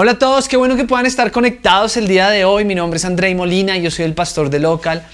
Hola a todos, qué bueno que puedan estar conectados el día de hoy. Mi nombre es Andrei Molina, yo soy el pastor de Local.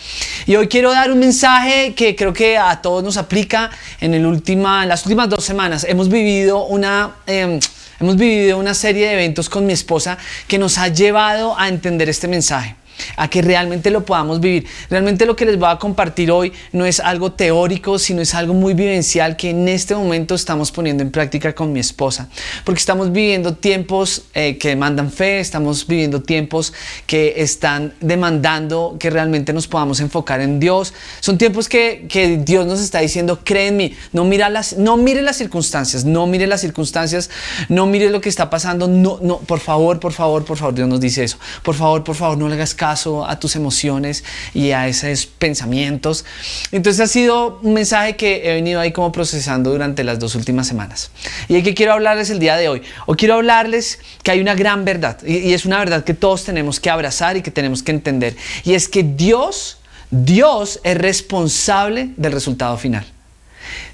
Y hoy quiero dar un mensaje que creo que a todos nos aplica. En, el última, las últimas dos semanas hemos vivido una... Em, hemos vivido una serie de eventos con mi esposa que nos ha llevado a entender este mensaje a que realmente lo podamos vivir. Realmente lo que les voy a compartir hoy no es algo teórico, sino es algo muy vivencial que en este momento estamos poniendo en práctica con mi esposa, porque estamos viviendo tiempos eh, que demandan fe, estamos viviendo tiempos que están demandando que realmente nos podamos enfocar en Dios. Son tiempos que, que Dios nos está diciendo, cree en mí, no, mira las, no mire las circunstancias, no mire las circunstancias, no mire lo que está pasando, no, no, por favor, por favor, por favor, Dios nos dice eso, por favor, por favor, no le hagas caso a tus emociones y a esos pensamientos. Entonces ha sido un mensaje que he venido ahí como procesando durante las dos últimas semanas. Y es que quiero hablarles el día de hoy, o quiero hablarles que hay una gran verdad, y es una verdad que todos tenemos que abrazar y que tenemos que entender, y es que Dios, Dios es responsable del resultado final.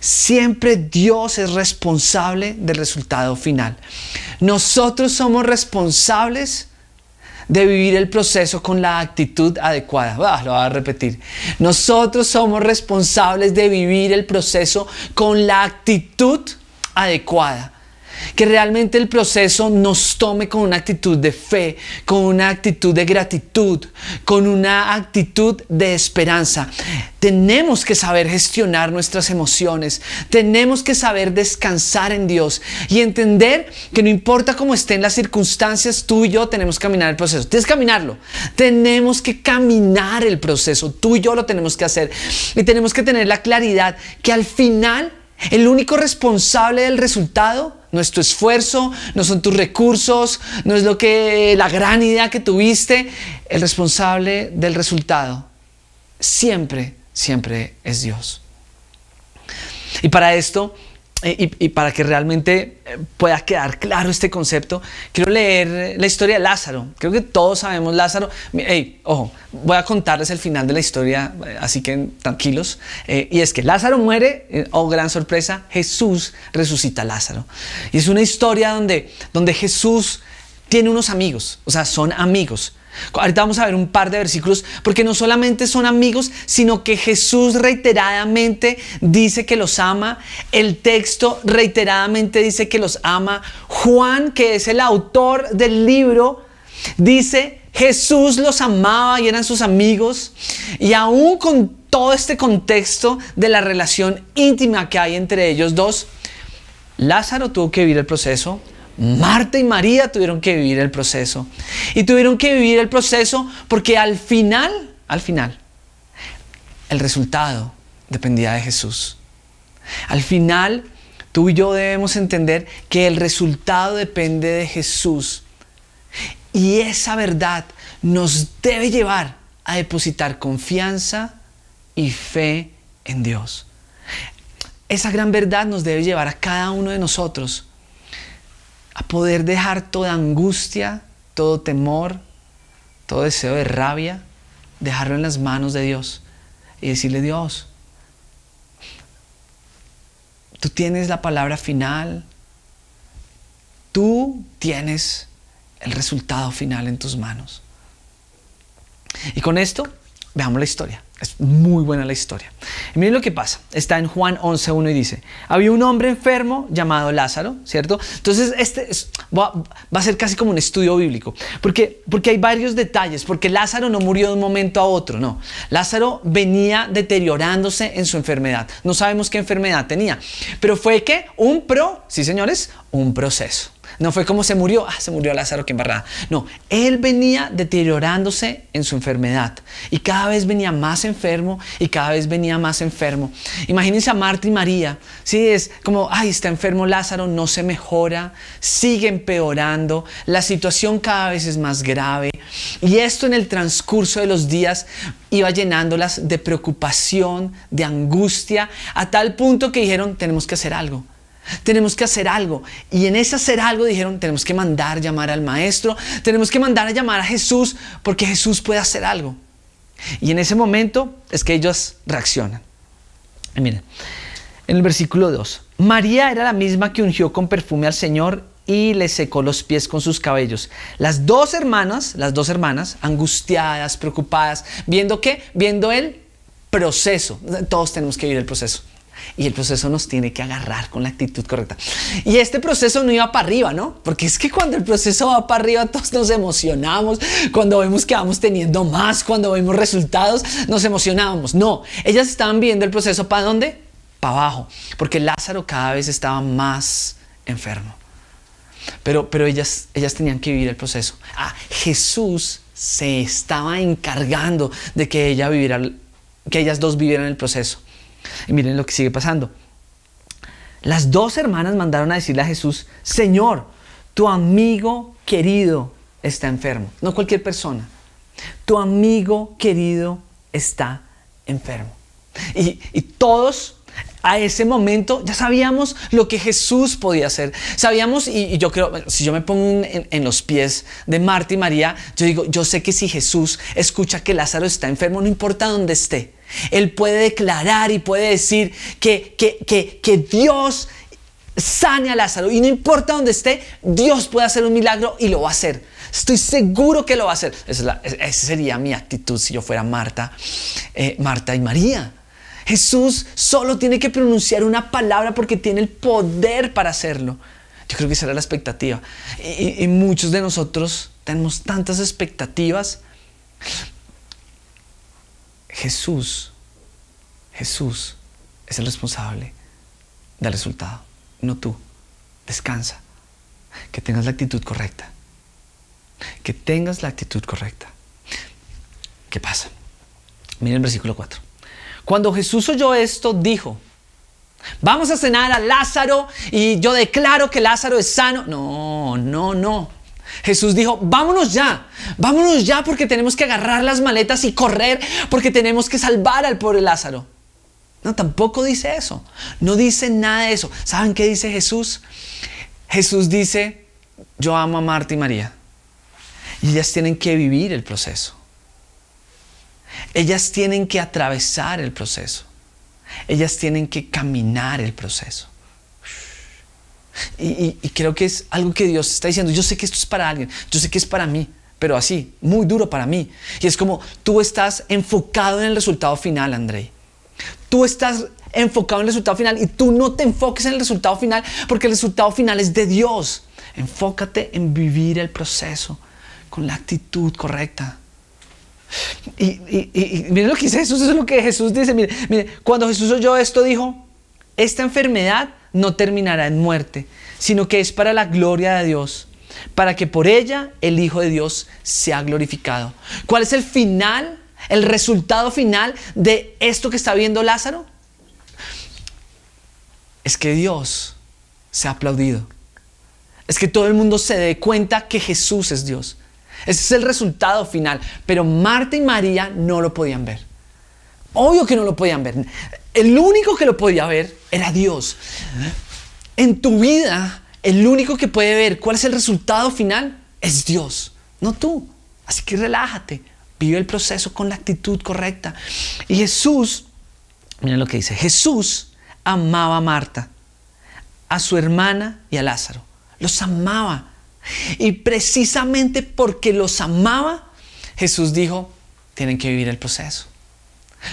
Siempre Dios es responsable del resultado final. Nosotros somos responsables de vivir el proceso con la actitud adecuada. lo voy a repetir. Nosotros somos responsables de vivir el proceso con la actitud adecuada. Que realmente el proceso nos tome con una actitud de fe, con una actitud de gratitud, con una actitud de esperanza. Tenemos que saber gestionar nuestras emociones, tenemos que saber descansar en Dios y entender que no importa cómo estén las circunstancias, tú y yo tenemos que caminar el proceso. Tienes que caminarlo. Tenemos que caminar el proceso. Tú y yo lo tenemos que hacer. Y tenemos que tener la claridad que al final el único responsable del resultado no es tu esfuerzo, no son tus recursos, no es lo que la gran idea que tuviste. El responsable del resultado siempre, siempre es Dios. Y para esto eh, y, para que realmente eh, pueda quedar claro este concepto, quiero leer la historia de Lázaro. Creo que todos sabemos Lázaro. ojo, voy a contarles el final de la historia, eh, así que tranquilos. y es que Lázaro muere, oh gran sorpresa, Jesús resucita a Lázaro. Y es una historia donde, donde Jesús tiene unos amigos, o sea, son amigos. Ahorita vamos a ver un par de versículos porque no solamente son amigos, sino que Jesús reiteradamente dice que los ama, el texto reiteradamente dice que los ama, Juan, que es el autor del libro, dice, Jesús los amaba y eran sus amigos, y aún con todo este contexto de la relación íntima que hay entre ellos dos, Lázaro tuvo que vivir el proceso, Marta y María tuvieron que vivir el proceso. Y tuvieron que vivir el proceso porque al final, al final, el resultado dependía de Jesús. Al final, tú y yo debemos entender que el resultado depende de Jesús. Y esa verdad nos debe llevar a depositar confianza y fe en Dios. Esa gran verdad nos debe llevar a cada uno de nosotros a poder dejar toda angustia, todo temor, todo deseo de rabia, dejarlo en las manos de Dios y decirle Dios, tú tienes la palabra final, tú tienes el resultado final en tus manos. Y con esto, veamos la historia. Es muy buena la historia. Y miren lo que pasa. Está en Juan 11.1 y dice, había un hombre enfermo llamado Lázaro, ¿cierto? Entonces, este va, a ser casi como un estudio bíblico, porque, porque hay varios detalles, porque Lázaro no murió de un momento a otro, no. Lázaro venía deteriorándose en su enfermedad. No sabemos qué enfermedad tenía, pero fue que un pro, sí señores, un proceso. No fue como se murió, ah, se murió Lázaro, que embarrada. No, él venía deteriorándose en su enfermedad y cada vez venía más enfermo y cada vez venía más enfermo. Imagínense a Marta y María, sí, es como, ay, está enfermo Lázaro, no se mejora, sigue empeorando, la situación cada vez es más grave y esto en el transcurso de los días iba llenándolas de preocupación, de angustia, a tal punto que dijeron, tenemos que hacer algo tenemos que hacer algo. Y en ese hacer algo dijeron, tenemos que mandar llamar al maestro, tenemos que mandar a llamar a Jesús porque Jesús puede hacer algo. Y en ese momento es que ellos reaccionan. miren, en el versículo 2, María era la misma que ungió con perfume al Señor y le secó los pies con sus cabellos. Las dos hermanas, las dos hermanas, angustiadas, preocupadas, viendo qué, viendo el proceso. Todos tenemos que vivir el proceso. Y el proceso nos tiene que agarrar con la actitud correcta. Y este proceso no iba para arriba, ¿no? Porque es que cuando el proceso va para arriba, todos nos emocionamos. Cuando vemos que vamos teniendo más, cuando vemos resultados, nos emocionábamos. No, ellas estaban viendo el proceso para dónde? Para abajo. Porque Lázaro cada vez estaba más enfermo. Pero, ellas, tenían que vivir el proceso. Ah, Jesús se estaba encargando de que, ella que ellas dos vivieran el proceso. Y miren lo que sigue pasando. Las dos hermanas mandaron a decirle a Jesús, Señor, tu amigo querido está enfermo. No cualquier persona. Tu amigo querido está enfermo. Y, todos a ese momento ya sabíamos lo que Jesús podía hacer. Sabíamos, y, yo creo, si yo me pongo en, en, los pies de Marta y María, yo digo, yo sé que si Jesús escucha que Lázaro está enfermo, no importa dónde esté, él puede declarar y puede decir que, Dios sane a Lázaro. Y no importa dónde esté, Dios puede hacer un milagro y lo va a hacer. Estoy seguro que lo va a hacer. Esa, sería mi actitud si yo fuera Marta, eh, Marta y María. Jesús solo tiene que pronunciar una palabra porque tiene el poder para hacerlo. Yo creo que esa era la expectativa. y muchos de nosotros tenemos tantas expectativas. Jesús, Jesús es el responsable del resultado, no tú. Descansa. Que tengas la actitud correcta. Que tengas la actitud correcta. ¿Qué pasa? Miren el versículo 4. Cuando Jesús oyó esto, dijo, vamos a cenar a Lázaro y yo declaro que Lázaro es sano. No, no, no. Jesús dijo, vámonos ya, vámonos ya porque tenemos que agarrar las maletas y correr porque tenemos que salvar al pobre Lázaro. No, tampoco dice eso. No dice nada de eso. ¿Saben qué dice Jesús? Jesús dice, yo amo a Marta y María. Y ellas tienen que vivir el proceso. Ellas tienen que atravesar el proceso. Ellas tienen que caminar el proceso. Y, creo que es algo que Dios está diciendo. Yo sé que esto es para alguien, yo sé que es para mí, pero así, muy duro para mí. Y es como tú estás enfocado en el resultado final, André. Tú estás enfocado en el resultado final y tú no te enfoques en el resultado final porque el resultado final es de Dios. Enfócate en vivir el proceso con la actitud correcta. Y, miren lo que dice Jesús, eso es lo que Jesús dice. Mire, mire, cuando Jesús oyó esto, dijo: Esta enfermedad no terminará en muerte, sino que es para la gloria de Dios, para que por ella el Hijo de Dios sea glorificado. ¿Cuál es el final, el resultado final de esto que está viendo Lázaro? Es que Dios se ha aplaudido. Es que todo el mundo se dé cuenta que Jesús es Dios. Ese es el resultado final. Pero Marta y María no lo podían ver. Obvio que no lo podían ver el único que lo podía ver era Dios. En tu vida, el único que puede ver cuál es el resultado final es Dios, no tú. Así que relájate, vive el proceso con la actitud correcta. Y Jesús, miren lo que dice, Jesús amaba a Marta, a su hermana y a Lázaro. Los amaba. Y precisamente porque los amaba, Jesús dijo, tienen que vivir el proceso.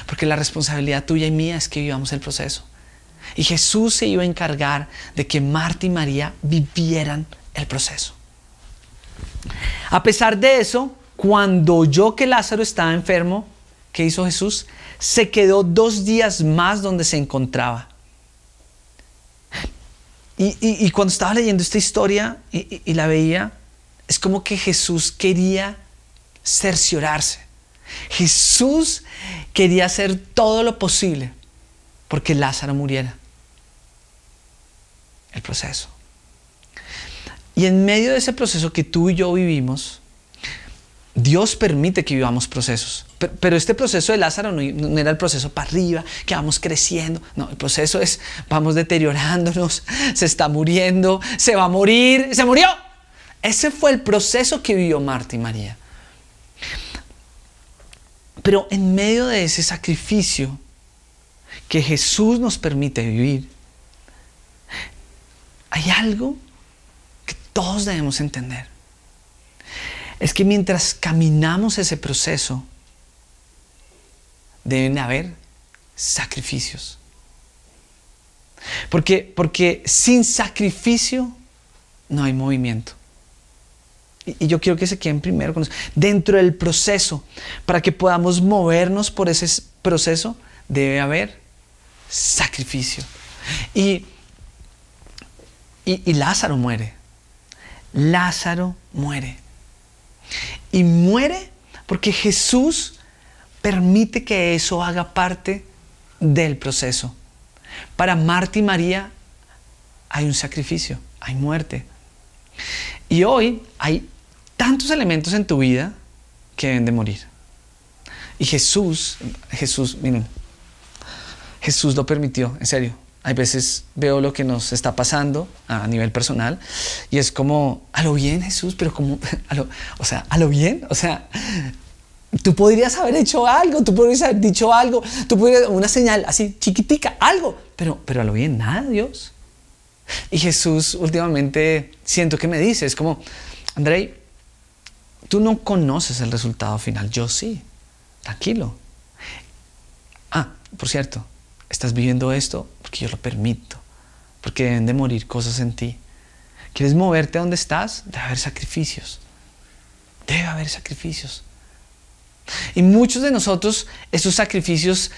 Porque la responsabilidad tuya y mía es que vivamos el proceso. Y Jesús se iba a encargar de que Marta y María vivieran el proceso. A pesar de eso, cuando oyó que Lázaro estaba enfermo, ¿qué hizo Jesús? Se quedó dos días más donde se encontraba. Y, cuando estaba leyendo esta historia y la veía, es como que Jesús quería cerciorarse Jesús quería hacer todo lo posible porque Lázaro muriera. El proceso. Y en medio de ese proceso que tú y yo vivimos, Dios permite que vivamos procesos. Pero este proceso de Lázaro no, era el proceso para arriba, que vamos creciendo. No, el proceso es vamos deteriorándonos, se está muriendo, se va a morir, se murió. Ese fue el proceso que vivió Marta y María. Pero en medio de ese sacrificio que Jesús nos permite vivir, hay algo que todos debemos entender. Es que mientras caminamos ese proceso, deben haber sacrificios. Porque, porque sin sacrificio no hay movimiento y yo quiero que se queden primero con nosotros, dentro del proceso, para que podamos movernos por ese proceso, debe haber sacrificio. Y, y, y Lázaro muere. Lázaro muere. Y muere porque Jesús permite que eso haga parte del proceso. Para Marta y María hay un sacrificio, hay muerte. Y hoy hay tantos elementos en tu vida que deben de morir. Y Jesús, Jesús, miren, Jesús lo permitió, en serio. Hay veces veo lo que nos está pasando a nivel personal y es como, a lo bien Jesús, pero como, a lo, o sea, a lo bien, o sea, tú podrías haber hecho algo, tú podrías haber dicho algo, tú podrías, una señal así chiquitica, algo, pero, pero a lo bien, nada, Dios. Y Jesús últimamente siento que me dice, es como, Andrei, Tú no conoces el resultado final, yo sí. Tranquilo. Ah, por cierto, estás viviendo esto porque yo lo permito, porque deben de morir cosas en ti. ¿Quieres moverte a donde estás? Debe haber sacrificios. Debe haber sacrificios. Y muchos de nosotros, esos sacrificios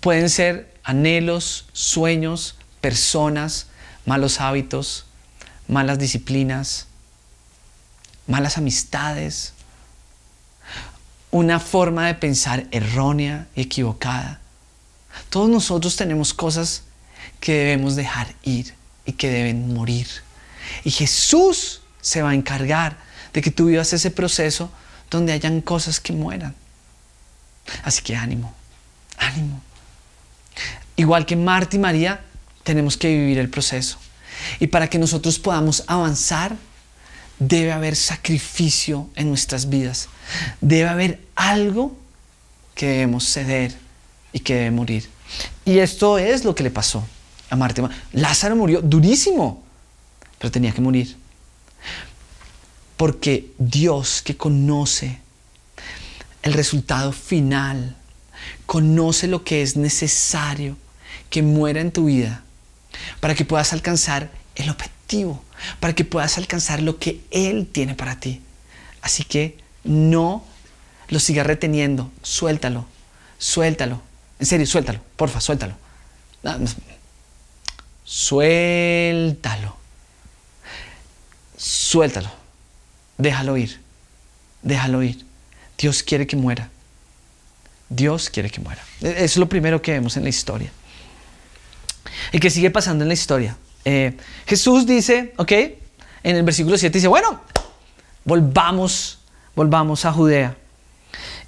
pueden ser anhelos, sueños, personas, malos hábitos, malas disciplinas, malas amistades, una forma de pensar errónea y equivocada. Todos nosotros tenemos cosas que debemos dejar ir y que deben morir. Y Jesús se va a encargar de que tú vivas ese proceso donde hayan cosas que mueran. Así que ánimo, ánimo. Igual que Marta y María, tenemos que vivir el proceso. Y para que nosotros podamos avanzar, debe haber sacrificio en nuestras vidas. Debe haber algo que debemos ceder y que debe morir. Y esto es lo que le pasó a Marte. Lázaro murió durísimo, pero tenía que morir. Porque Dios que conoce el resultado final, conoce lo que es necesario que muera en tu vida para que puedas alcanzar el objetivo para que puedas alcanzar lo que Él tiene para ti. Así que no lo sigas reteniendo, suéltalo, suéltalo. En serio, suéltalo, porfa, suéltalo. Suéltalo. Suéltalo. Déjalo ir. Déjalo ir. Dios quiere que muera. Dios quiere que muera. E-, es lo primero que vemos en la historia. ¿Y qué sigue pasando en la historia? Eh, Jesús dice, ok, en el versículo 7 dice, bueno, volvamos, volvamos a Judea.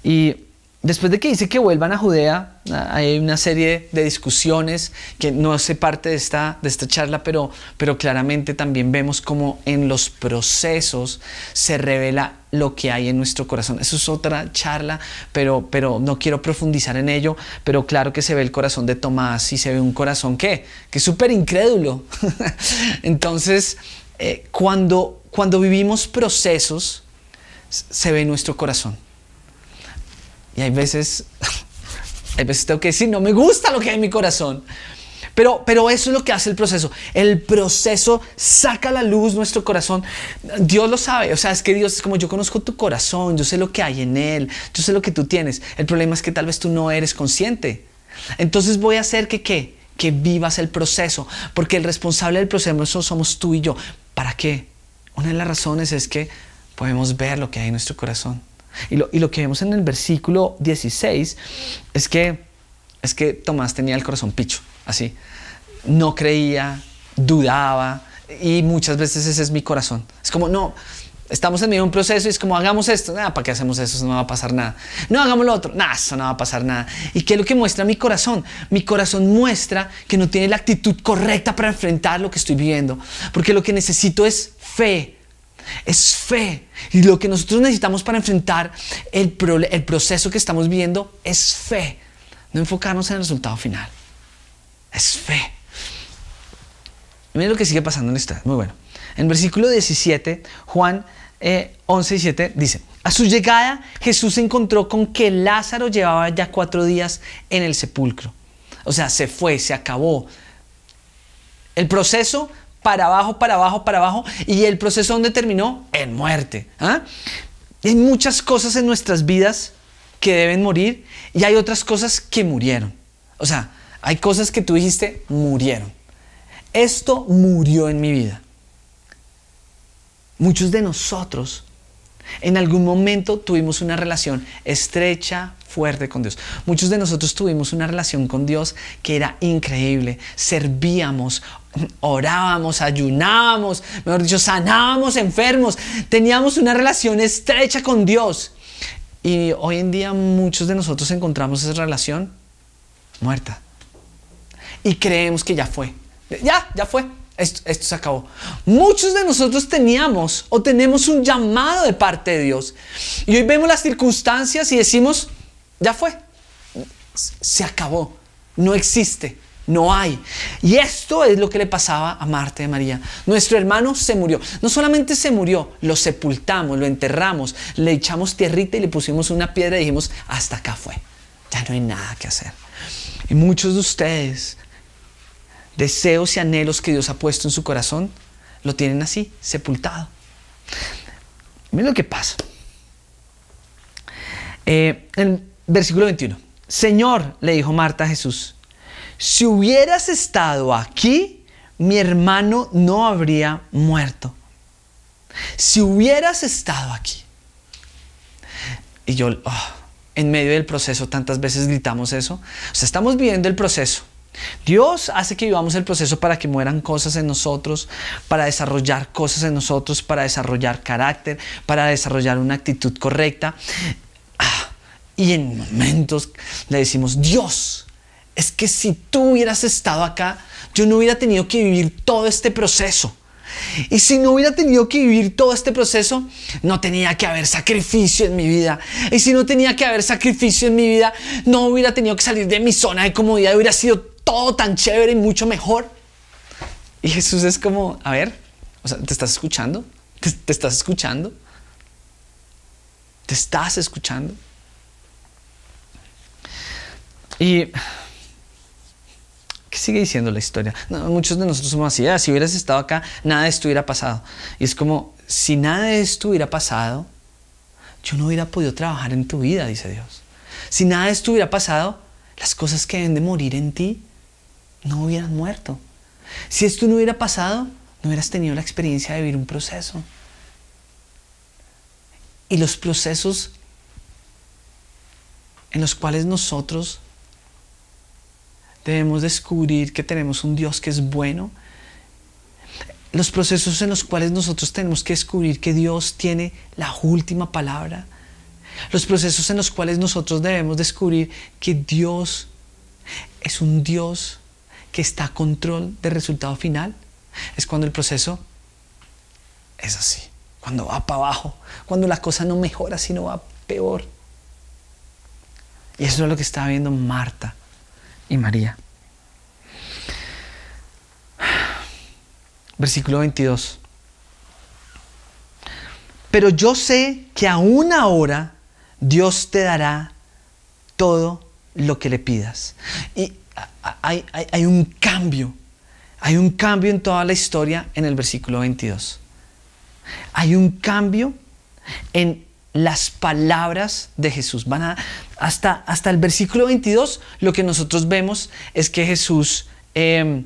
Y Después de que dice que vuelvan a Judea, hay una serie de discusiones que no hace parte de esta, de esta charla, pero, pero claramente también vemos cómo en los procesos se revela lo que hay en nuestro corazón. Eso es otra charla, pero, pero no quiero profundizar en ello, pero claro que se ve el corazón de Tomás y se ve un corazón que, que es súper incrédulo. Entonces, eh, cuando, cuando vivimos procesos, se ve nuestro corazón. Y hay veces, hay veces tengo que decir, no me gusta lo que hay en mi corazón. Pero, pero, eso es lo que hace el proceso. El proceso saca a la luz nuestro corazón. Dios lo sabe. O sea, es que Dios es como yo conozco tu corazón, yo sé lo que hay en él, yo sé lo que tú tienes. El problema es que tal vez tú no eres consciente. Entonces voy a hacer que qué? Que vivas el proceso. Porque el responsable del proceso somos tú y yo. ¿Para qué? Una de las razones es que podemos ver lo que hay en nuestro corazón. Y lo, que vemos en el versículo 16 es que, es que Tomás tenía el corazón picho, así. No creía, dudaba, y muchas veces ese es mi corazón. Es como, no, estamos en medio de un proceso y es como, hagamos esto, nada, ¿para qué hacemos eso? Eso no va a pasar nada. No, hagamos lo otro, nada, eso no va a pasar nada. ¿Y qué es lo que muestra mi corazón? Mi corazón muestra que no tiene la actitud correcta para enfrentar lo que estoy viviendo, porque lo que necesito es fe es fe. Y lo que nosotros necesitamos para enfrentar el, el proceso que estamos viendo es fe. No enfocarnos en el resultado final. Es fe. Y miren lo que sigue pasando en esta Muy bueno. En versículo 17, Juan 11 eh, y 7 dice, a su llegada Jesús se encontró con que Lázaro llevaba ya cuatro días en el sepulcro. O sea, se fue, se acabó. El proceso para abajo, para abajo, para abajo, y el proceso donde terminó, en muerte. ¿ah? Hay muchas cosas en nuestras vidas que deben morir y hay otras cosas que murieron. O sea, hay cosas que tú dijiste murieron. Esto murió en mi vida. Muchos de nosotros en algún momento tuvimos una relación estrecha, fuerte con Dios. Muchos de nosotros tuvimos una relación con Dios que era increíble. Servíamos, Orábamos, ayunábamos, mejor dicho, sanábamos enfermos, teníamos una relación estrecha con Dios. Y hoy en día muchos de nosotros encontramos esa relación muerta. Y creemos que ya fue. Ya, ya fue. esto, se acabó. Muchos de nosotros teníamos o tenemos un llamado de parte de Dios. Y hoy vemos las circunstancias y decimos, ya fue. Se acabó. No existe no hay. Y esto es lo que le pasaba a Marta y a María. Nuestro hermano se murió. No solamente se murió, lo sepultamos, lo enterramos, le echamos tierrita y le pusimos una piedra y dijimos, hasta acá fue. Ya no hay nada que hacer. Y muchos de ustedes, deseos y anhelos que Dios ha puesto en su corazón, lo tienen así, sepultado. Miren lo que pasa. Eh, el versículo 21. Señor, le dijo Marta a Jesús, si hubieras estado aquí, mi hermano no habría muerto. Si hubieras estado aquí. Y yo, ah, en medio del proceso, tantas veces gritamos eso. O sea, estamos viviendo el proceso. Dios hace que vivamos el proceso para que mueran cosas en nosotros, para desarrollar cosas en nosotros, para desarrollar carácter, para desarrollar una actitud correcta. Ah, y en momentos le decimos, Dios, es que si tú hubieras estado acá, yo no hubiera tenido que vivir todo este proceso. Y si no hubiera tenido que vivir todo este proceso, no tenía que haber sacrificio en mi vida. Y si no tenía que haber sacrificio en mi vida, no hubiera tenido que salir de mi zona de comodidad. Hubiera sido todo tan chévere y mucho mejor. Y Jesús es como, a ver, o sea, ¿te estás escuchando? ¿Te, te estás escuchando? te estás escuchando te estás escuchando? Y ¿Qué sigue diciendo la historia? muchos de nosotros somos así, ah, si hubieras estado acá, nada de esto hubiera pasado. Y es como, si nada de esto hubiera pasado, yo no hubiera podido trabajar en tu vida, dice Dios. Si nada de esto hubiera pasado, las cosas que deben de morir en ti no hubieran muerto. Si esto no hubiera pasado, no hubieras tenido la experiencia de vivir un proceso. Y los procesos en los cuales nosotros Debemos descubrir que tenemos un Dios que es bueno. Los procesos en los cuales nosotros tenemos que descubrir que Dios tiene la última palabra. Los procesos en los cuales nosotros debemos descubrir que Dios es un Dios que está a control del resultado final. Es cuando el proceso es así, cuando va para abajo, cuando la cosa no mejora, sino va peor. Y eso es lo que estaba viendo Marta y María. Versículo 22. Pero yo sé que aún ahora Dios te dará todo lo que le pidas. Y hay, hay, un cambio, hay un cambio en toda la historia en el versículo 22. Hay un cambio en las palabras de Jesús. Van a, hasta, el versículo 22, lo que nosotros vemos es que Jesús em,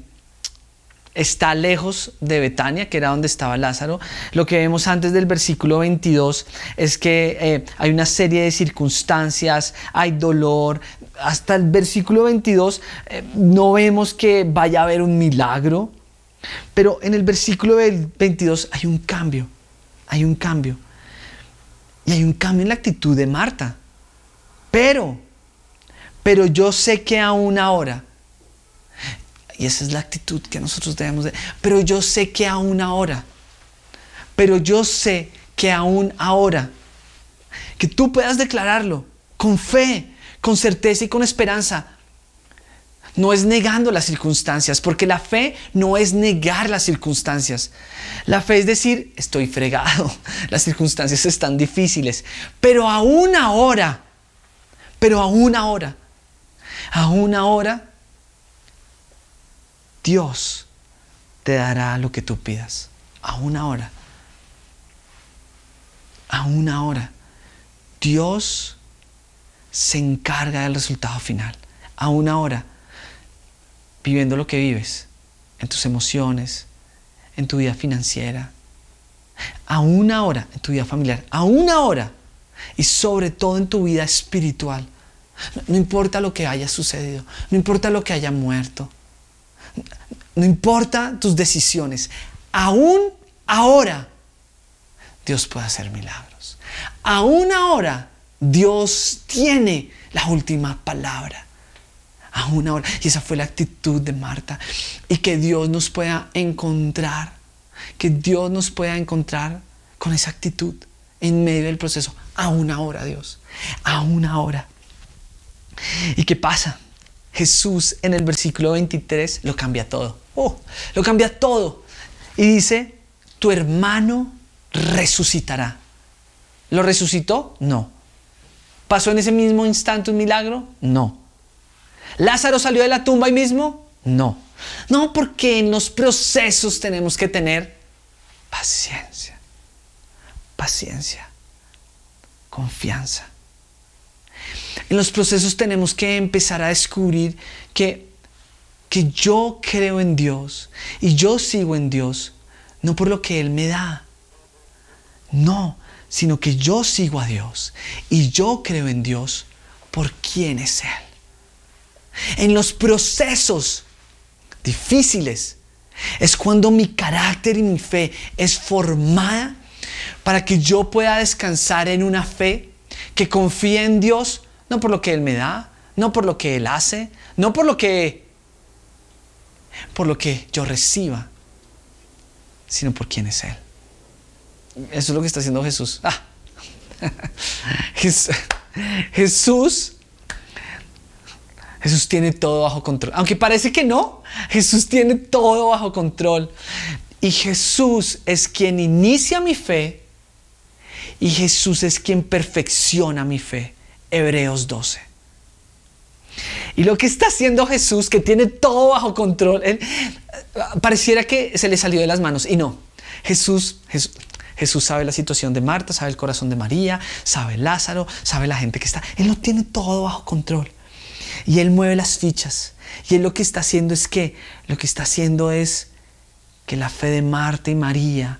está lejos de Betania, que era donde estaba Lázaro. Lo que vemos antes del versículo 22 es que eh, hay una serie de circunstancias, hay dolor. Hasta el versículo 22 eh, no vemos que vaya a haber un milagro, pero en el versículo 22 hay un cambio, hay un cambio. Y hay un cambio en la actitud de Marta pero, pero yo sé que aún ahora, y esa es la actitud que nosotros debemos de, pero yo sé que aún ahora, pero yo sé que aún ahora, que tú puedas declararlo con fe, con certeza y con esperanza, no es negando las circunstancias, porque la fe no es negar las circunstancias. La fe es decir, estoy fregado, las circunstancias están difíciles, pero aún ahora, pero hora, a una hora, Dios te dará lo que tú pidas. A una hora, a una hora, Dios se encarga del resultado final. A una hora, viviendo lo que vives, en tus emociones, en tu vida financiera, a una hora, en tu vida familiar, a una hora y sobre todo en tu vida espiritual. No importa lo que haya sucedido, no importa lo que haya muerto, no importa tus decisiones. Aún ahora Dios puede hacer milagros. Aún ahora Dios tiene la última palabra. Aún ahora. Y esa fue la actitud de Marta. Y que Dios nos pueda encontrar. Que Dios nos pueda encontrar con esa actitud en medio del proceso. Aún ahora, Dios. Aún ahora. ¿Y qué pasa? Jesús en el versículo 23 lo cambia todo. Oh, lo cambia todo. Y dice, tu hermano resucitará. ¿Lo resucitó? No. ¿Pasó en ese mismo instante un milagro? No. ¿Lázaro salió de la tumba ahí mismo? No. No, porque en los procesos tenemos que tener paciencia, paciencia, confianza. En los procesos tenemos que empezar a descubrir que, que yo creo en Dios y yo sigo en Dios, no por lo que Él me da, no, sino que yo sigo a Dios y yo creo en Dios por quién es Él. En los procesos difíciles es cuando mi carácter y mi fe es formada para que yo pueda descansar en una fe que confía en Dios no por lo que Él me da, no por lo que Él hace, no por lo que, por lo que yo reciba, sino por quién es Él. Eso es lo que está haciendo Jesús. Ah. Jesús. Jesús tiene todo bajo control. Aunque parece que no, Jesús tiene todo bajo control. Y Jesús es quien inicia mi fe y Jesús es quien perfecciona mi fe. Hebreos 12. Y lo que está haciendo Jesús, que tiene todo bajo control, eh, pareciera que se le salió de las manos. Y no, Jesús, Jesús, sabe la situación de Marta, sabe el corazón de María, sabe Lázaro, sabe la gente que está. Él lo tiene todo bajo control. Y él mueve las fichas. Y él lo que está haciendo es que, lo que está haciendo es que la fe de Marta y María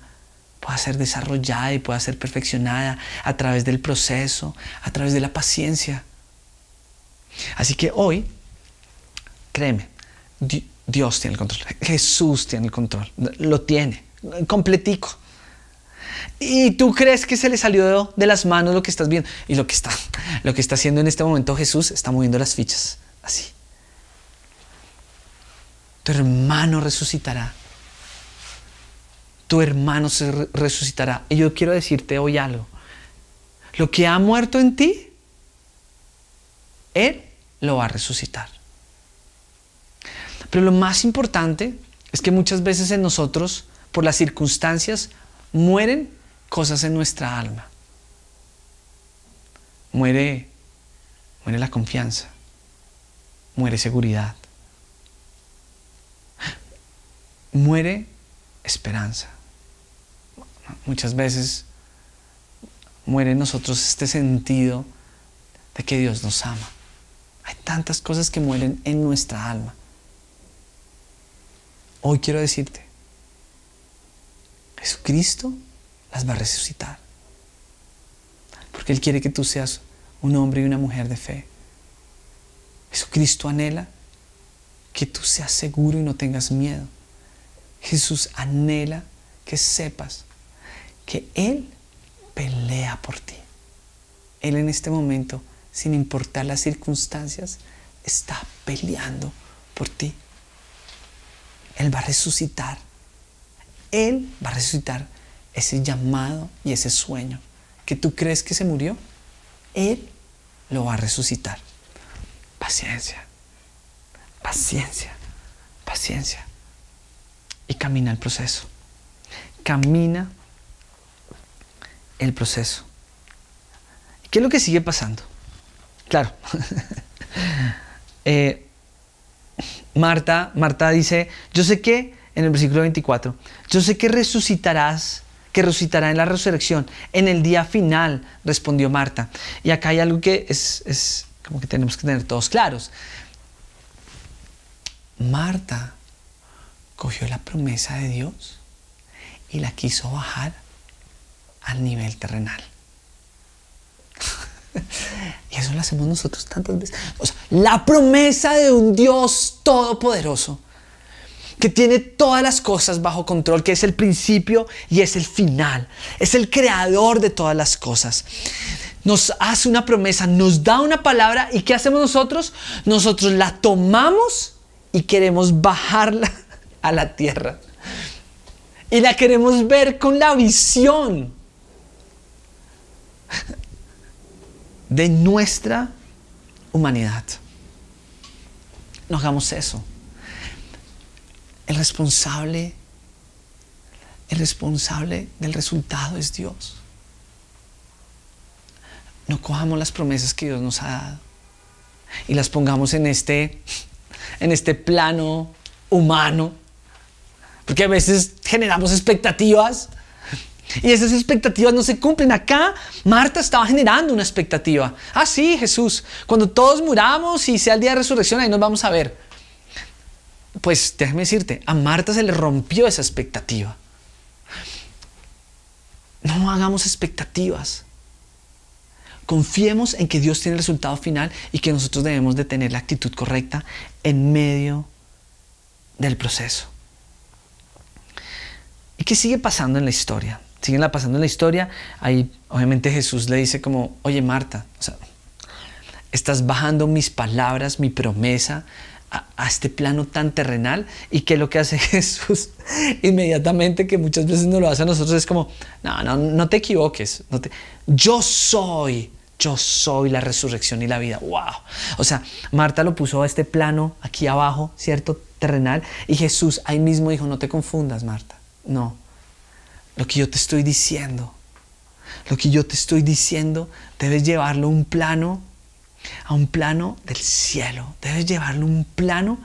pueda ser desarrollada y pueda ser perfeccionada a través del proceso, a través de la paciencia. Así que hoy, créeme, Dios tiene el control, Jesús tiene el control, lo tiene, completico. Y tú crees que se le salió de las manos lo que estás viendo. Y lo que está, lo que está haciendo en este momento Jesús está moviendo las fichas. Así. Tu hermano resucitará tu hermano se resucitará. Y yo quiero decirte hoy algo. Lo que ha muerto en ti, Él lo va a resucitar. Pero lo más importante es que muchas veces en nosotros, por las circunstancias, mueren cosas en nuestra alma. Muere, muere la confianza, muere seguridad, muere esperanza. Muchas veces muere en nosotros este sentido de que Dios nos ama. Hay tantas cosas que mueren en nuestra alma. Hoy quiero decirte, Jesucristo las va a resucitar. Porque Él quiere que tú seas un hombre y una mujer de fe. Jesucristo anhela que tú seas seguro y no tengas miedo. Jesús anhela que sepas que Él pelea por ti. Él en este momento, sin importar las circunstancias, está peleando por ti. Él va a resucitar. Él va a resucitar ese llamado y ese sueño que tú crees que se murió. Él lo va a resucitar. Paciencia, paciencia, paciencia. Y camina el proceso. Camina el proceso. ¿Qué es lo que sigue pasando? Claro. Eh, Marta, Marta dice, yo sé que, en el versículo 24, yo sé que resucitarás, que resucitará en la resurrección, en el día final, respondió Marta. Y acá hay algo que es, es como que tenemos que tener todos claros. Marta cogió la promesa de Dios y la quiso bajar al nivel terrenal. y eso lo hacemos nosotros tantas veces. la promesa de un Dios todopoderoso que tiene todas las cosas bajo control, que es el principio y es el final, es el creador de todas las cosas. Nos hace una promesa, nos da una palabra y ¿qué hacemos nosotros? Nosotros la tomamos y queremos bajarla a la tierra. Y la queremos ver con la visión de nuestra humanidad. No hagamos eso. El responsable, el responsable del resultado es Dios. No cojamos las promesas que Dios nos ha dado y las pongamos en este, en este plano humano, porque a veces generamos expectativas y esas expectativas no se cumplen. Acá Marta estaba generando una expectativa. Ah, sí, Jesús, cuando todos muramos y sea el día de resurrección, ahí nos vamos a ver. Pues déjame decirte, a Marta se le rompió esa expectativa. No hagamos expectativas. Confiemos en que Dios tiene el resultado final y que nosotros debemos de tener la actitud correcta en medio del proceso. ¿Y qué sigue pasando en la historia? siguen la pasando en la historia, ahí obviamente Jesús le dice como, oye Marta, estás bajando mis palabras, mi promesa a, este plano tan terrenal y que lo que hace Jesús inmediatamente, que muchas veces no lo hace a nosotros, es como, no, no, no te equivoques, no te... yo soy. Yo soy la resurrección y la vida. ¡Wow! O sea, Marta lo puso a este plano aquí abajo, ¿cierto? Terrenal. Y Jesús ahí mismo dijo, no te confundas, Marta. No, lo que yo te estoy diciendo, lo que yo te estoy diciendo, debes llevarlo a un plano, a un plano del cielo, debes llevarlo a un plano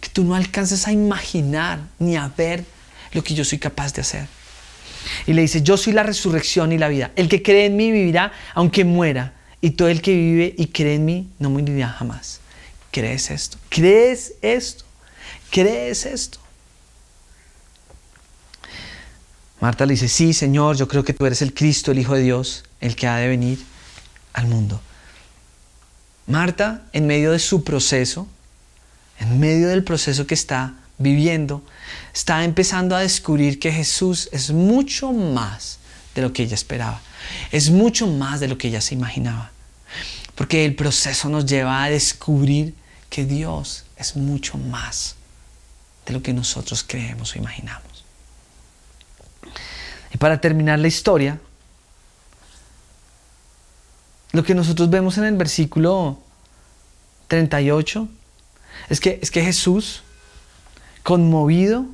que tú no alcances a imaginar ni a ver lo que yo soy capaz de hacer. Y le dice, yo soy la resurrección y la vida. El que cree en mí vivirá aunque muera. Y todo el que vive y cree en mí no morirá jamás. ¿Crees esto? ¿Crees esto? ¿Crees esto? Marta le dice, sí, Señor, yo creo que tú eres el Cristo, el Hijo de Dios, el que ha de venir al mundo. Marta, en medio de su proceso, en medio del proceso que está viviendo, está empezando a descubrir que Jesús es mucho más de lo que ella esperaba, es mucho más de lo que ella se imaginaba, porque el proceso nos lleva a descubrir que Dios es mucho más de lo que nosotros creemos o imaginamos. Y para terminar la historia, lo que nosotros vemos en el versículo 38 es que, es que Jesús, conmovido,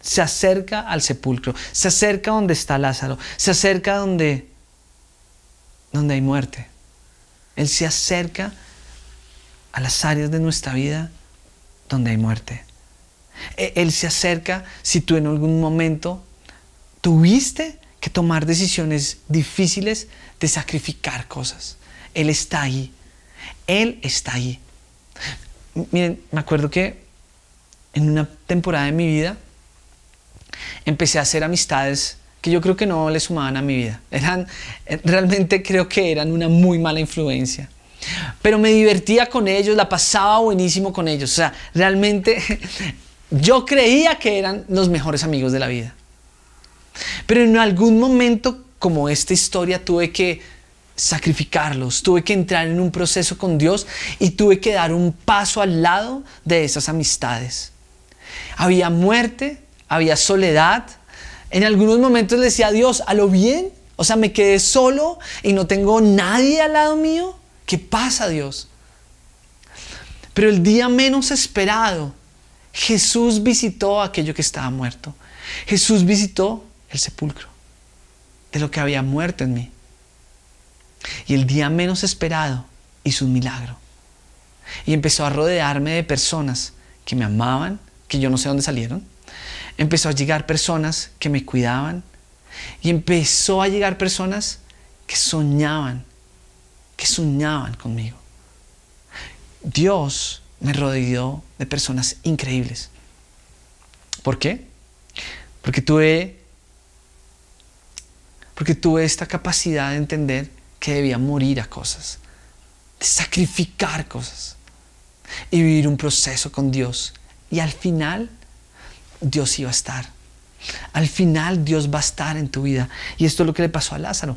se acerca al sepulcro, se acerca donde está Lázaro, se acerca donde, donde hay muerte. Él se acerca a las áreas de nuestra vida donde hay muerte. E, él se acerca si tú en algún momento Tuviste que tomar decisiones difíciles de sacrificar cosas. Él está ahí. Él está ahí. Miren, me acuerdo que en una temporada de mi vida empecé a hacer amistades que yo creo que no le sumaban a mi vida. Eran, eh, realmente creo que eran una muy mala influencia. Pero me divertía con ellos, la pasaba buenísimo con ellos. O sea, realmente yo creía que eran los mejores amigos de la vida. Pero en algún momento como esta historia tuve que sacrificarlos, tuve que entrar en un proceso con Dios y tuve que dar un paso al lado de esas amistades. Había muerte, había soledad. En algunos momentos decía Dios, a lo bien, o sea, me quedé solo y no tengo nadie al lado mío. ¿Qué pasa, Dios? Pero el día menos esperado, Jesús visitó aquello que estaba muerto. Jesús visitó el sepulcro, de lo que había muerto en mí. Y el día menos esperado hizo un milagro. Y empezó a rodearme de personas que me amaban, que yo no sé dónde salieron. Empezó a llegar personas que me cuidaban. Y empezó a llegar personas que soñaban, que soñaban conmigo. Dios me rodeó de personas increíbles. ¿Por qué? Porque tuve porque tuve esta capacidad de entender que debía morir a cosas, de sacrificar cosas y vivir un proceso con Dios. Y al final, Dios iba a estar. Al final, Dios va a estar en tu vida. Y esto es lo que le pasó a Lázaro.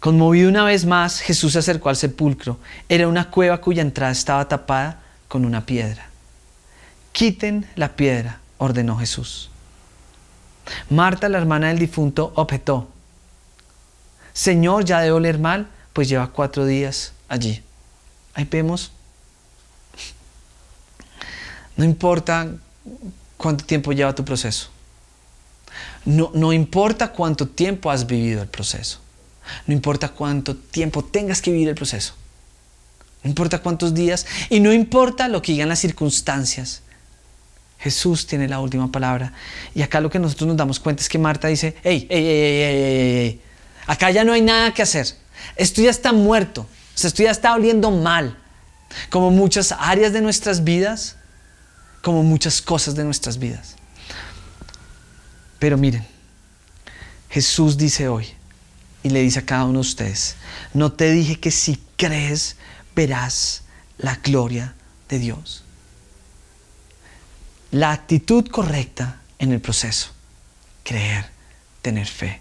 Conmovido una vez más, Jesús se acercó al sepulcro. Era una cueva cuya entrada estaba tapada con una piedra. Quiten la piedra, ordenó Jesús. Marta, la hermana del difunto, objetó, Señor, ya debo oler mal, pues lleva cuatro días allí. Ahí vemos, no importa cuánto tiempo lleva tu proceso. No, no importa cuánto tiempo has vivido el proceso. No importa cuánto tiempo tengas que vivir el proceso. No importa cuántos días. Y no importa lo que digan las circunstancias. Jesús tiene la última palabra. Y acá lo que nosotros nos damos cuenta es que Marta dice, hey, ey, ey! acá ya no hay nada que hacer. Esto ya está muerto, o sea, esto ya está oliendo mal. Como muchas áreas de nuestras vidas, como muchas cosas de nuestras vidas. Pero miren, Jesús dice hoy y le dice a cada uno de ustedes, no te dije que si crees verás la gloria de Dios la actitud correcta en el proceso. Creer, tener fe.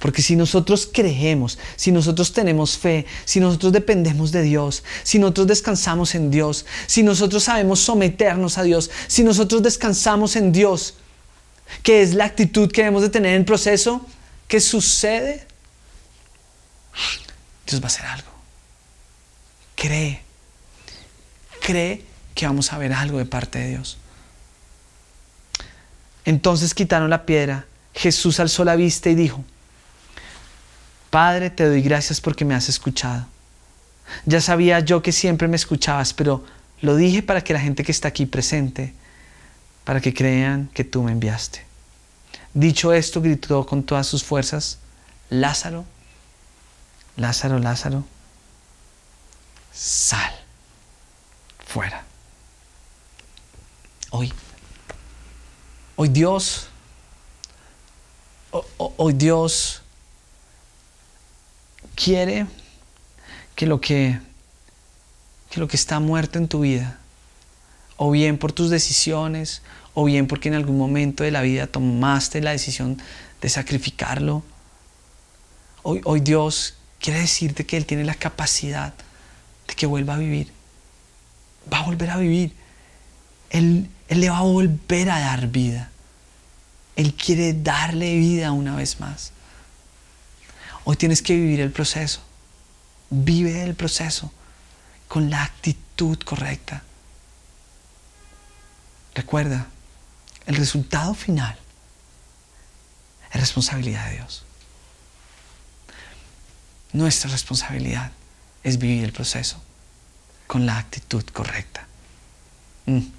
Porque si nosotros creemos, si nosotros tenemos fe, si nosotros dependemos de Dios, si nosotros descansamos en Dios, si nosotros sabemos someternos a Dios, si nosotros descansamos en Dios, que es la actitud que debemos de tener en el proceso, ¿qué sucede? Dios va a hacer algo. Cree, cree que vamos a ver algo de parte de Dios. Entonces quitaron la piedra. Jesús alzó la vista y dijo, Padre, te doy gracias porque me has escuchado. Ya sabía yo que siempre me escuchabas, pero lo dije para que la gente que está aquí presente, para que crean que tú me enviaste. Dicho esto, gritó con todas sus fuerzas, Lázaro, Lázaro, Lázaro, sal, fuera. Hoy. Hoy Dios, hoy Dios quiere que lo que, lo que está muerto en tu vida, o bien por tus decisiones, o bien porque en algún momento de la vida tomaste la decisión de sacrificarlo, hoy, hoy Dios quiere decirte que Él tiene la capacidad de que vuelva a vivir. Va a volver a vivir. Él, él le va a volver a dar vida. Él quiere darle vida una vez más. Hoy tienes que vivir el proceso. Vive el proceso con la actitud correcta. Recuerda, el resultado final es responsabilidad de Dios. Nuestra responsabilidad es vivir el proceso con la actitud correcta. Mm.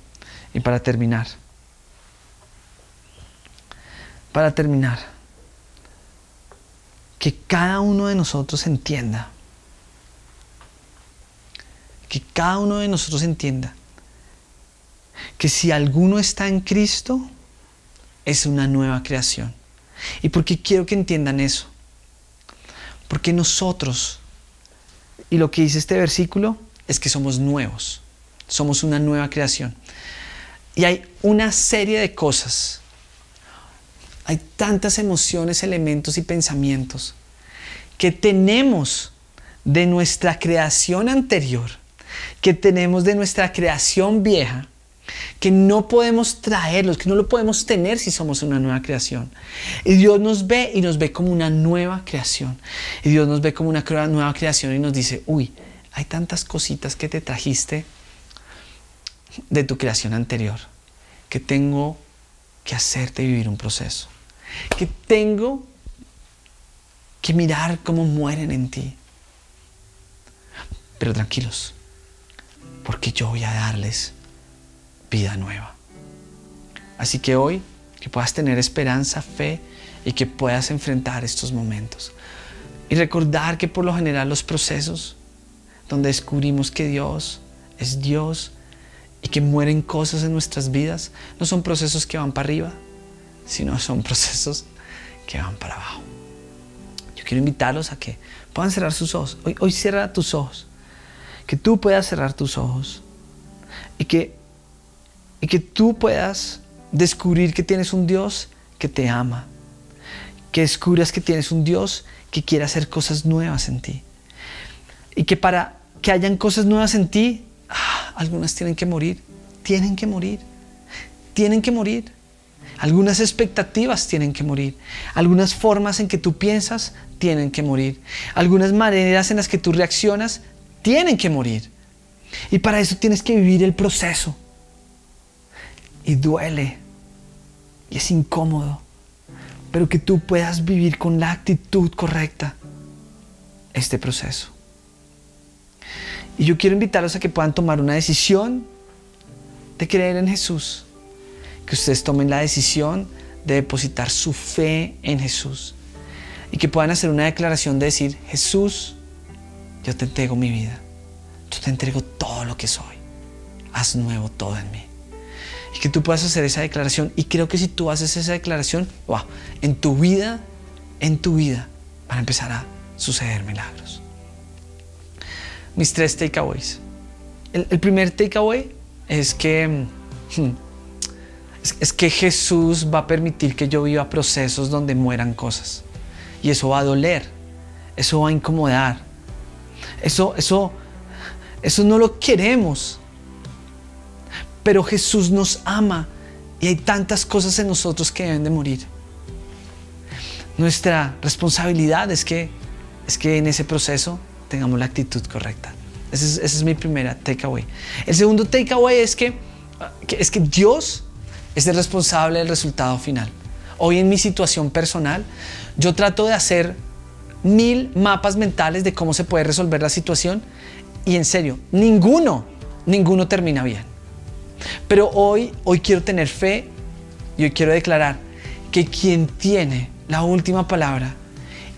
Y para terminar, para terminar, que cada uno de nosotros entienda, que cada uno de nosotros entienda que si alguno está en Cristo, es una nueva creación. ¿Y por qué quiero que entiendan eso? Porque nosotros, y lo que dice este versículo, es que somos nuevos, somos una nueva creación. Y hay una serie de cosas. Hay tantas emociones, elementos y pensamientos que tenemos de nuestra creación anterior, que tenemos de nuestra creación vieja, que no podemos traerlos, que no lo podemos tener si somos una nueva creación. Y Dios nos ve y nos ve como una nueva creación. Y Dios nos ve como una nueva creación y nos dice, uy, hay tantas cositas que te trajiste de tu creación anterior, que tengo que hacerte vivir un proceso, que tengo que mirar cómo mueren en ti. Pero tranquilos, porque yo voy a darles vida nueva. Así que hoy, que puedas tener esperanza, fe y que puedas enfrentar estos momentos. Y recordar que por lo general los procesos donde descubrimos que Dios es Dios, y que mueren cosas en nuestras vidas, no son procesos que van para arriba, sino son procesos que van para abajo. Yo quiero invitarlos a que puedan cerrar sus ojos. Hoy, cierra tus ojos. Que tú puedas cerrar tus ojos. Y que, y que tú puedas descubrir que tienes un Dios que te ama. Que descubras que tienes un Dios que quiere hacer cosas nuevas en ti. Y que para que hayan cosas nuevas en ti, algunas tienen que morir, tienen que morir, tienen que morir. Algunas expectativas tienen que morir. Algunas formas en que tú piensas tienen que morir. Algunas maneras en las que tú reaccionas tienen que morir. Y para eso tienes que vivir el proceso. Y duele. Y es incómodo. Pero que tú puedas vivir con la actitud correcta este proceso. Y yo quiero invitarlos a que puedan tomar una decisión de creer en Jesús. Que ustedes tomen la decisión de depositar su fe en Jesús. Y que puedan hacer una declaración de decir, Jesús, yo te entrego mi vida. Yo te entrego todo lo que soy. Haz nuevo todo en mí. Y que tú puedas hacer esa declaración. Y creo que si tú haces esa declaración, wow, en tu vida, en tu vida, van a empezar a suceder milagros mis tres takeaways. El, primer takeaway es que, mm, hmm, que Jesús va a permitir que yo viva procesos donde mueran cosas. Y eso va a doler, eso va a incomodar, eso, eso, eso no lo queremos. Pero Jesús nos ama y hay tantas cosas en nosotros que deben de morir. Nuestra responsabilidad es que, es que en ese proceso tengamos la actitud correcta. Ese es, mi primera takeaway. El segundo takeaway es que, es que Dios es el responsable del resultado final. Hoy en mi situación personal, yo trato de hacer mil mapas mentales de cómo se puede resolver la situación y en serio, ninguno, ninguno termina bien. Pero hoy, hoy quiero tener fe y hoy quiero declarar que quien tiene la última palabra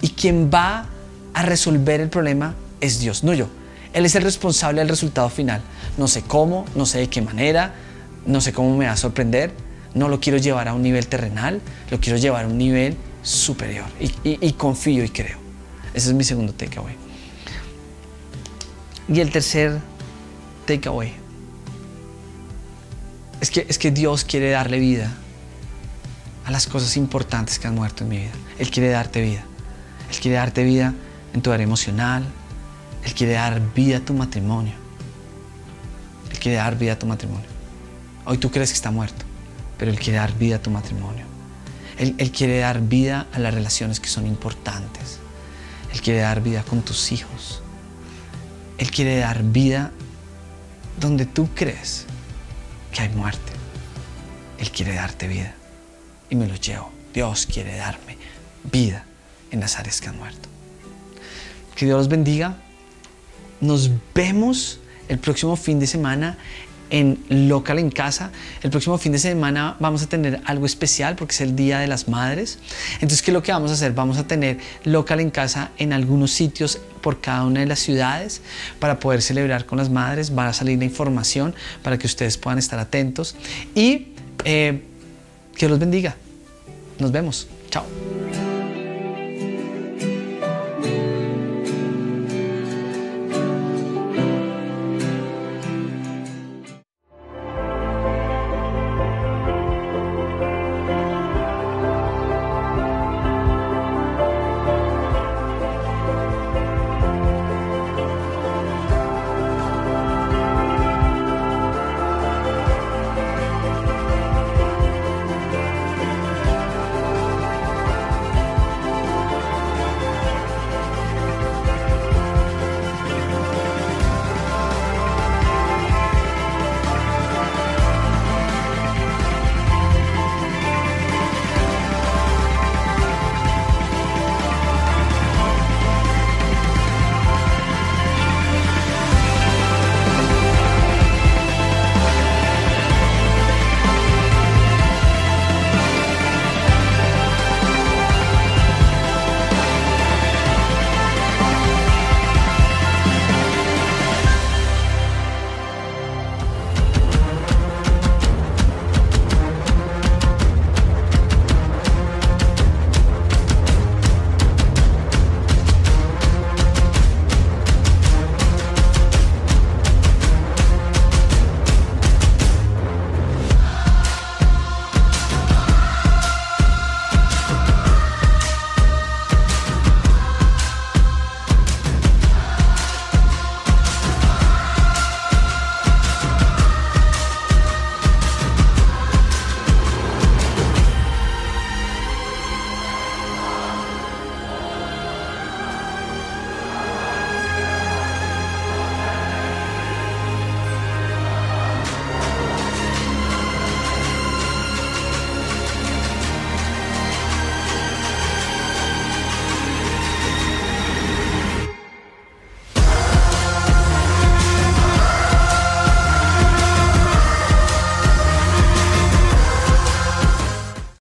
y quien va a resolver el problema es Dios, no yo. Él es el responsable del resultado final. No sé cómo, no sé de qué manera, no sé cómo me va a sorprender. No lo quiero llevar a un nivel terrenal, lo quiero llevar a un nivel superior. Y, confío y creo. Ese es mi segundo takeaway. Y el tercer takeaway es que, es que Dios quiere darle vida a las cosas importantes que han muerto en mi vida. Él quiere darte vida. Él quiere darte vida en tu área emocional. Él quiere dar vida a tu matrimonio. Él quiere dar vida a tu matrimonio. Hoy tú crees que está muerto, pero Él quiere dar vida a tu matrimonio. Él, quiere dar vida a las relaciones que son importantes. Él quiere dar vida con tus hijos. Él quiere dar vida donde tú crees que hay muerte. Él quiere darte vida. Y me lo llevo. Dios quiere darme vida en las áreas que han muerto. Que Dios los bendiga. Nos vemos el próximo fin de semana en Local en Casa. El próximo fin de semana vamos a tener algo especial porque es el Día de las Madres. Entonces, ¿qué es lo que vamos a hacer? Vamos a tener Local en Casa en algunos sitios por cada una de las ciudades para poder celebrar con las madres. Va a salir la información para que ustedes puedan estar atentos. Y que eh, Dios los bendiga. Nos vemos. Chao.